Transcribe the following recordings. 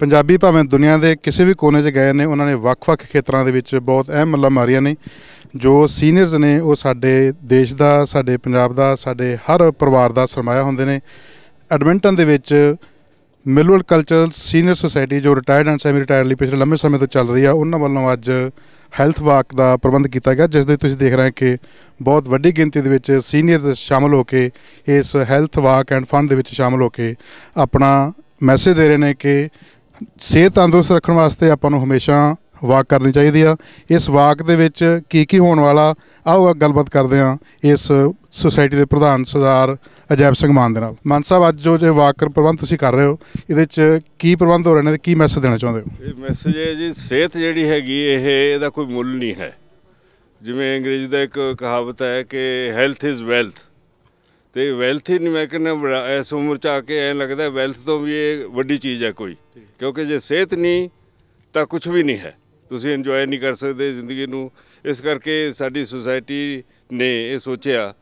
ਪੰਜਾਬੀ ਭਾਵੇਂ ਦੁਨੀਆ ਦੇ ਕਿਸੇ ਵੀ ਕੋਨੇ 'ਚ ਗਏ ਨੇ ਉਹਨਾਂ ਨੇ ਵੱਖ-ਵੱਖ ਖੇਤਰਾਂ ਦੇ ਵਿੱਚ ਬਹੁਤ ਅਹਿਮ ਮੱਲਾਂ ਮਾਰੀਆਂ ਨੇ ਜੋ ਸੀਨੀਅਰਸ ਨੇ ਉਹ ਸਾਡੇ ਦੇਸ਼ ਦਾ ਸਾਡੇ ਪੰਜਾਬ ਦਾ ਸਾਡੇ ਹਰ ਪਰਿਵਾਰ ਦਾ ਸਰਮਾਇਆ ਹੁੰਦੇ ਨੇ ਐਡਮਿੰਟਨ ਦੇ ਵਿੱਚ ਮਿਲਵਲ ਕਲਚਰਲ ਸੀਨੀਅਰ ਸੁਸਾਇਟੀ ਜੋ ਰਿਟਾਇਰਡ ਐਂਡ ਸੈਮੀ ਰਿਟਾਇਰਡ ਲਈ ਪਿਛਲੇ ਲੰਮੇ ਸਮੇਂ ਤੋਂ ਚੱਲ ਰਹੀ ਆ ਉਹਨਾਂ ਵੱਲੋਂ ਅੱਜ ਹੈਲਥ ਵਾਕ ਦਾ ਪ੍ਰਬੰਧ ਕੀਤਾ ਗਿਆ ਜਿਸ ਦੇ ਤੁਸੀਂ ਦੇਖ ਰਹੇ ਕਿ ਬਹੁਤ ਵੱਡੀ ਗਿਣਤੀ ਦੇ ਵਿੱਚ ਸੀਨੀਅਰਸ ਸ਼ਾਮਲ ਹੋ ਕੇ ਇਸ ਹੈਲਥ ਵਾਕ ਐਂਡ ਫੰਡ ਦੇ ਵਿੱਚ ਸ਼ਾਮਲ ਹੋ ਕੇ ਆਪਣਾ ਮੈਸੇਜ ਦੇ ਰਹੇ ਨੇ ਕਿ ਸਿਹਤ ਤੰਦਰੁਸਤ ਰੱਖਣ ਵਾਸਤੇ ਆਪਾਂ ਨੂੰ ਹਮੇਸ਼ਾ ਵਾਕ ਕਰਨੀ ਚਾਹੀਦੀ ਆ ਇਸ ਵਾਕ ਦੇ ਵਿੱਚ ਕੀ ਕੀ ਹੋਣ ਵਾਲਾ ਆਓ ਗੱਲਬਾਤ ਕਰਦੇ ਆ ਇਸ ਸੁਸਾਇਟੀ ਦੇ ਪ੍ਰਧਾਨ ਸਰਦਾਰ ਅਜੈਬ ਸਿੰਘ ਮਾਨ ਦੇ ਨਾਲ ਮਾਨ ਸਾਹਿਬ ਅੱਜ ਜੋ ਜੇ ਵਾਕ ਪ੍ਰਬੰਧ ਤੁਸੀਂ ਕਰ ਰਹੇ ਹੋ ਇਹਦੇ ਵਿੱਚ ਕੀ ਪ੍ਰਬੰਧ ਹੋ ਰਹੇ ਨੇ ਤੇ ਕੀ ਮੈਸੇਜ ਦੇਣਾ ਚਾਹੁੰਦੇ ਹੋ ਇਹ ਮੈਸੇਜ ਇਹ ਜੀ ਸਿਹਤ ਜਿਹੜੀ ਹੈਗੀ ਇਹ ਇਹਦਾ ਕੋਈ ਮੁੱਲ ਨਹੀਂ ਹੈ ਜਿਵੇਂ ਅੰਗਰੇਜ਼ੀ ਦਾ ਇੱਕ ਕਹਾਵਤ ਹੈ ਕਿ ਹੈਲਥ ਇਜ਼ ਵੈਲਥ ਤੇ ਵੈਲਥ ਹੀ ਨਹੀਂ ਮੈਂ ਕਹਿੰਦਾ ਇਸ ਉਮਰ ਚ ਆ ਕੇ ਐ ਲੱਗਦਾ ਵੈਲਥ ਤੋਂ ਵੀ ਇਹ ਵੱਡੀ ਚੀਜ਼ ਹੈ ਕੋਈ ਕਿਉਂਕਿ ਜੇ ਸਿਹਤ ਨਹੀਂ ਤਾਂ ਕੁਝ ਵੀ ਨਹੀਂ ਹੈ ਤੁਸੀਂ ਇੰਜੋਏ ਨਹੀਂ ਕਰ ਸਕਦੇ ਜ਼ਿੰਦਗੀ ਨੂੰ ਇਸ ਕਰਕੇ ਸਾਡੀ ਸੁਸਾਇਟੀ ਨੇ ਇਹ ਸੋਚਿਆ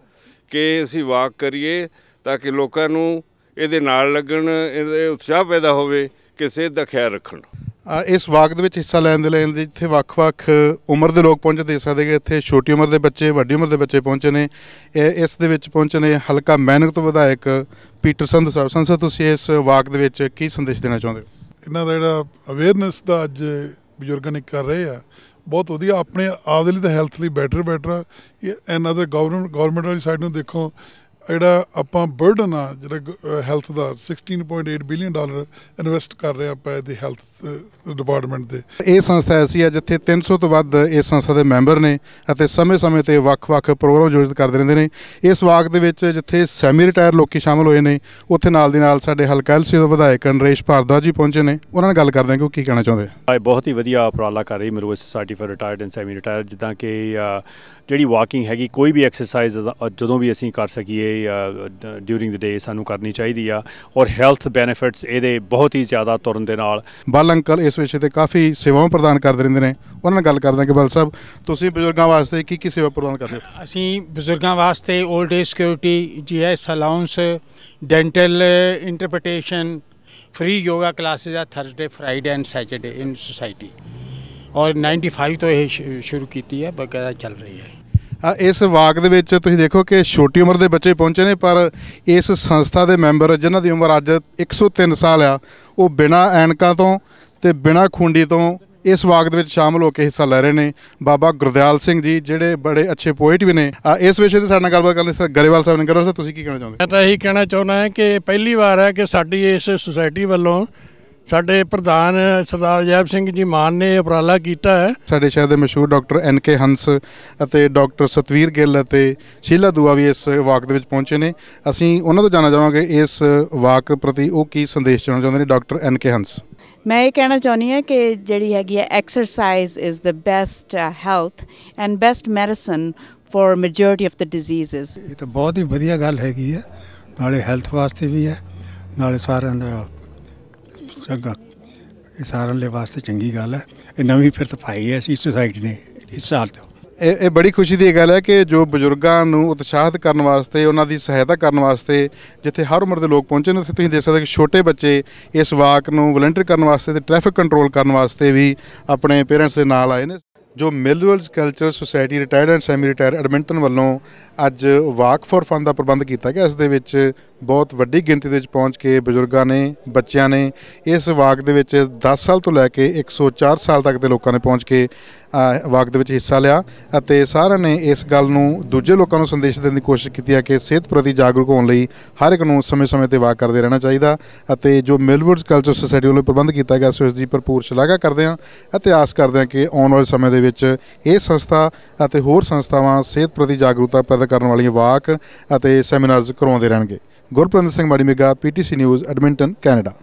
ਕਿ ਅਸੀਂ ਵਾਕ ਕਰੀਏ ਤਾਂ ਕਿ ਲੋਕਾਂ ਨੂੰ ਇਹਦੇ ਨਾਲ ਲੱਗਣ ਇਹਦੇ ਉਤਸ਼ਾਹ ਪੈਦਾ ਹੋਵੇ ਕਿ ਸਿਹਤ ਦਾ ਖਿਆਲ ਰੱਖਣ ਇਸ ਵਾਕ ਦੇ ਵਿੱਚ ਹਿੱਸਾ ਲੈਣ ਦੇ ਲਈ ਜਿੱਥੇ ਵੱਖ-ਵੱਖ ਉਮਰ ਦੇ ਲੋਕ ਪਹੁੰਚ ਦੇ ਸਕਦੇ ਇੱਥੇ ਛੋਟੀ ਉਮਰ ਦੇ ਬੱਚੇ ਵੱਡੀ ਉਮਰ ਦੇ ਬੱਚੇ ਪਹੁੰਚੇ ਨੇ ਇਸ ਦੇ ਵਿੱਚ ਪਹੁੰਚੇ ਨੇ ਹਲਕਾ ਮੈਨਕ ਤੋਂ ਵਿਧਾਇਕ ਪੀਟਰ ਸੰਧੂ ਸਾਹਿਬ ਸੰਸਦ ਤੁਸੀਂ ਇਸ ਵਾਕ ਦੇ ਵਿੱਚ ਕੀ ਸੰਦੇਸ਼ ਦੇਣਾ ਚਾਹੁੰਦੇ ਹੋ ਇਹਨਾਂ ਦਾ ਜਿਹੜਾ ਅਵੇਅਰਨੈਸ ਦਾ ਅੱਜ ਬਜ਼ੁਰਗਾਂ ਨੇ ਕਰ ਰਹੇ ਆ ਬਹੁਤ ਵਧੀਆ ਆਪਣੇ ਆਪ ਦੇ ਲਈ ਤਾਂ ਹੈਲਥ ਲਈ ਬੈਟਰ ਬੈਟਰ ਇਹ ਅਨਦਰ ਗਵਰਨਮੈਂਟ ਗਵਰਨਮੈਂਟ ਵਾਲੀ ਸਾਈਡ ਨੂੰ ਦੇਖੋ ਜਿਹੜਾ ਆਪਾਂ ਬਰਡਨ ਆ ਜਿਹੜਾ ਹੈਲਥ ਦਾ 16.8 ਬਿਲੀਅਨ ਡਾਲਰ ਇਨਵੈਸਟ ਕਰ ਰਹੇ ਆਪਾਂ ਇਹਦੇ ਹੈਲਥ ਡਿਪਾਰਟਮੈਂਟ ਦੇ ਇਹ ਸੰਸਥਾ ਐਸੀ ਆ ਜਿੱਥੇ 300 ਤੋਂ ਵੱਧ ਇਸ ਸੰਸਥਾ ਦੇ ਮੈਂਬਰ ਨੇ ਅਤੇ ਸਮੇਂ-ਸਮੇਂ ਤੇ ਵੱਖ-ਵੱਖ ਪ੍ਰੋਗਰਾਮ ਜੋਜਿਤ ਕਰਦੇ ਰਹਿੰਦੇ ਨੇ ਇਸ ਵਾਕ ਦੇ ਵਿੱਚ ਜਿੱਥੇ ਸੈਮੀ ਰਿਟਾਇਰ ਲੋਕੀ ਸ਼ਾਮਲ ਹੋਏ ਨੇ ਉੱਥੇ ਨਾਲ ਦੀ ਨਾਲ ਸਾਡੇ ਹਲਕਾ ਐਲਸੀ ਦੇ ਵਿਧਾਇਕ ਅਨਰੇਸ਼ ਭਾਰਦਾ ਜੀ ਪਹੁੰਚੇ ਨੇ ਉਹਨਾਂ ਨਾਲ ਗੱਲ ਕਰਦੇ ਹਾਂ ਕਿ ਉਹ ਕੀ ਕਹਿਣਾ ਚਾਹੁੰਦੇ ਆ ਬਹੁਤ ਹੀ ਵਧੀਆ ਉਪਰਾਲਾ ਕਰ ਰਹੀ ਮਰੂਏ society for retired and semi retire ਜਿੱਦਾਂ ਕਿ ਜਿਹੜੀ ਵਾਕਿੰਗ ਹੈਗੀ ਕੋਈ ਵੀ ਐਕਸਰਸਾਈਜ਼ ਜਦੋਂ ਵੀ ਅਸੀਂ ਕਰ ਸਕੀਏ ਡਿਊਰਿੰਗ ਦ ਡੇ ਸਾਨੂੰ ਕਰਨੀ ਚਾਹੀਦੀ ਆ ਔਰ ਹੈਲਥ ਬੈਨੀਫਿਟਸ ਇਹਦੇ ਬਹੁਤ ਹੀ ਜ਼ਿਆਦਾ ਤੁਰਨ ਦੇ ਨਾਲ ਬਲ ਅੰਕਲ ਇਸ ਵਿਸ਼ੇ ਤੇ ਕਾਫੀ ਸੇਵਾਵਾਂ ਪ੍ਰਦਾਨ ਕਰਦੇ ਰਹਿੰਦੇ ਨੇ ਉਹਨਾਂ ਨਾਲ ਗੱਲ ਕਰਦੇ ਹਾਂ ਕਿ ਬਲ ਸਾਹਿਬ ਤੁਸੀਂ ਬਜ਼ੁਰਗਾਂ ਵਾਸਤੇ ਕੀ ਕੀ ਸੇਵਾ ਪ੍ਰਦਾਨ ਕਰਦੇ ਹੋ ਅਸੀਂ ਬਜ਼ੁਰਗਾਂ ਵਾਸਤੇ old age security GS allowance dental interpretation free yoga classes ਆ Thursday Friday and Saturday in society ਔਰ 95 ਤੋਂ ਇਹ ਸ਼ੁਰੂ ਕੀਤੀ ਹੈ ਬਕਾਇਦਾ ਚੱਲ ਰਹੀ ਹੈ ਇਸ ਵਾਕ ਦੇ ਵਿੱਚ ਤੁਸੀਂ ਦੇਖੋ ਕਿ ਛੋਟੀ ਉਮਰ ਦੇ ਬੱਚੇ ਪਹੁੰਚੇ ਨੇ ਪਰ ਇਸ ਸੰਸਥਾ ਦੇ ਮੈਂਬਰ ਜਿਨ੍ਹਾਂ ਦੀ ਉਮਰ ਅੱਜ 103 ਸਾਲ ਆ ਉਹ ਬਿਨਾ ਐਨਕਾਂ ਤੋਂ ਤੇ ਬਿਨਾ ਖੁੰਡੀ ਤੋਂ ਇਸ ਵਾਕ ਦੇ ਵਿੱਚ ਸ਼ਾਮਲ ਹੋ ਕੇ ਹਿੱਸਾ ਲੈ ਰਹੇ ਨੇ ਬਾਬਾ ਗੁਰਦਿਆਲ ਸਿੰਘ ਜੀ ਜਿਹੜੇ ਬੜੇ ਅੱਛੇ ਪੋਇਟ ਵੀ ਨੇ ਇਸ ਵਿਸ਼ੇ ਤੇ ਸਾਡੇ ਨਾਲ ਗੱਲਬਾਤ ਕਰਨ ਲਈ ਗਰੇਵਾਲ ਸਾਹਿਬ ਨੇ ਕਰੋ ਤੁਸੀਂ ਕੀ ਕਹਿਣਾ ਚਾਹੁੰਦੇ ਮੈਂ ਤਾਂ ਇਹੀ ਕਹਿਣਾ ਚਾਹੁੰਦਾ ਹਾਂ ਕਿ ਪਹਿਲੀ ਵਾਰ ਹੈ ਕਿ ਸਾਡੀ ਇਸ ਸੁਸਾਇਟੀ ਵੱਲੋਂ ਸਾਡੇ ਪ੍ਰਧਾਨ ਸਰਦਾਰ ਜੈਬ ਸਿੰਘ ਜੀ ਮਾਨ ਨੇ ਉਪਰਾਲਾ ਕੀਤਾ ਹੈ ਸਾਡੇ ਸ਼ਹਿਰ ਦੇ ਮਸ਼ਹੂਰ ਡਾਕਟਰ ਐਨ ਕੇ ਹੰਸ ਅਤੇ ਡਾਕਟਰ ਸਤਵੀਰ ਗਿੱਲ ਅਤੇ ਸ਼ੀਲਾ ਦੁਆ ਵੀ ਇਸ ਵਾਕ ਦੇ ਵਿੱਚ ਪਹੁੰਚੇ ਨੇ ਅਸੀਂ ਉਹਨਾਂ ਤੋਂ ਜਾਣਨਾ ਚਾਹਾਂਗੇ ਇਸ ਵਾਕ ਪ੍ਰਤੀ ਉਹ ਕੀ ਸੰਦੇਸ਼ ਦੇਣਾ ਚਾਹੁੰਦੇ ਨੇ ਡਾਕਟਰ ਐਨ ਕੇ ਹੰਸ ਮੈਂ ਇਹ ਕਹਿਣਾ ਚਾਹੁੰਦੀ ਹਾਂ ਕਿ ਜਿਹੜੀ ਹੈਗੀ ਹੈ exercise is the best health and best medicine for majority of the diseases ਇਹ ਤਾਂ ਬਹੁਤ ਹੀ ਵਧੀਆ ਗੱਲ ਹੈਗੀ ਹੈ ਨਾਲੇ ਹੈਲਥ ਵਾਸਤੇ ਵੀ ਹੈ ਨਾਲੇ ਸਾਰਿਆਂ ਦਾ ਚੰਗਾ ਇਹ ਸਾਰਿਆਂ ਲਈ ਵਾਸਤੇ ਚੰਗੀ ਗੱਲ ਹੈ ਇਹ ਨਵੀਂ ਫਿਰਤ ਪਾਈ ਹੈ ਅਸੀਂ ਸੁਸਾਇਟੀ ਨੇ ਇਸ ਸਾਲ ਤੋਂ ਇਹ ਇਹ ਬੜੀ ਖੁਸ਼ੀ ਦੀ ਗੱਲ ਹੈ ਕਿ ਜੋ ਬਜ਼ੁਰਗਾਂ ਨੂੰ ਉਤਸ਼ਾਹਿਤ ਕਰਨ ਵਾਸਤੇ ਉਹਨਾਂ ਦੀ ਸਹਾਇਤਾ ਕਰਨ ਵਾਸਤੇ ਜਿੱਥੇ ਹਰ ਉਮਰ ਦੇ ਲੋਕ ਪਹੁੰਚੇ ਨੇ ਉੱਥੇ ਤੁਸੀਂ ਦੇਖ ਸਕਦੇ ਹੋ ਕਿ ਛੋਟੇ ਬੱਚੇ ਇਸ ਵਾਕ ਨੂੰ ਵਲੰਟੀਅਰ ਕਰਨ ਵਾਸਤੇ ਤੇ ਟ੍ਰੈਫਿਕ ਕੰਟਰੋਲ ਕਰਨ ਵਾਸਤੇ ਵੀ ਆਪਣੇ ਪੇਰੈਂਟਸ ਦੇ ਨਾਲ ਆਏ ਨੇ ਜੋ ਮਿਲਰਲਸ culture society retired and semi retire Edmonton ਵੱਲੋਂ ਅੱਜ ਵਾਕ ਫੋਰ ਫਨ ਦਾ ਪ੍ਰਬੰਧ ਕੀਤਾ ਗਿਆ ਇਸ ਦੇ ਵਿੱਚ ਬਹੁਤ ਵੱਡੀ ਗਿਣਤੀ ਦੇ ਵਿੱਚ ਪਹੁੰਚ ਕੇ ਬਜ਼ੁਰਗਾਂ ਨੇ ਬੱਚਿਆਂ ਨੇ ਇਸ ਵਾਕ ਦੇ ਵਿੱਚ 10 ਸਾਲ ਤੋਂ ਲੈ ਕੇ 104 ਸਾਲ ਤੱਕ ਦੇ ਲੋਕਾਂ ਨੇ ਪਹੁੰਚ ਕੇ ਵਾਕ ਦੇ ਵਿੱਚ ਹਿੱਸਾ ਲਿਆ ਅਤੇ ਸਾਰਿਆਂ ਨੇ ਇਸ ਗੱਲ ਨੂੰ ਦੂਜੇ ਲੋਕਾਂ ਨੂੰ ਸੰਦੇਸ਼ ਦੇਣ ਦੀ ਕੋਸ਼ਿਸ਼ ਕੀਤੀ ਹੈ ਕਿ ਸਿਹਤ ਪ੍ਰਤੀ ਜਾਗਰੂਕ ਹੋਣ ਲਈ ਹਰ ਇੱਕ ਨੂੰ ਸਮੇਂ-ਸਮੇਂ ਤੇ ਵਾਕ ਕਰਦੇ ਰਹਿਣਾ ਚਾਹੀਦਾ ਅਤੇ ਜੋ ਮਿਲਵੁੱਡਸ ਕਲਚਰ ਸੁਸਾਇਟੀ ਵੱਲੋਂ ਪ੍ਰਬੰਧ ਕੀਤਾ ਗਿਆ ਸੋ ਇਸ ਦੀ ਭਰਪੂਰ ਸ਼ਲਾਘਾ ਕਰਦੇ ਹਾਂ ਅਤੇ ਆਸ ਕਰਦੇ ਹਾਂ ਕਿ ਆਉਣ ਵਾਲੇ ਸਮੇਂ ਦੇ ਵਿੱਚ ਇਹ ਸੰਸਥਾ ਅਤੇ ਹੋਰ ਸੰਸਥਾਵਾਂ ਸਿਹਤ ਪ੍ਰਤੀ ਜਾਗਰੂਕਤਾ ਪੈਦਾ ਕਰਨ ਵਾਲੀਆਂ ਵਾਕ ਅਤੇ ਸੈਮੀਨਾਰਜ਼ ਕਰਵਾਉਂਦੇ ਰਹਿਣਗੇ ਗੁਰਪ੍ਰਿੰਦਰ ਸਿੰਘ ਮਾੜੀ ਮੇਗਾ ਪੀਟੀਸੀ ਨਿਊਜ਼ ਐਡਮਿੰਟਨ ਕੈਨੇਡਾ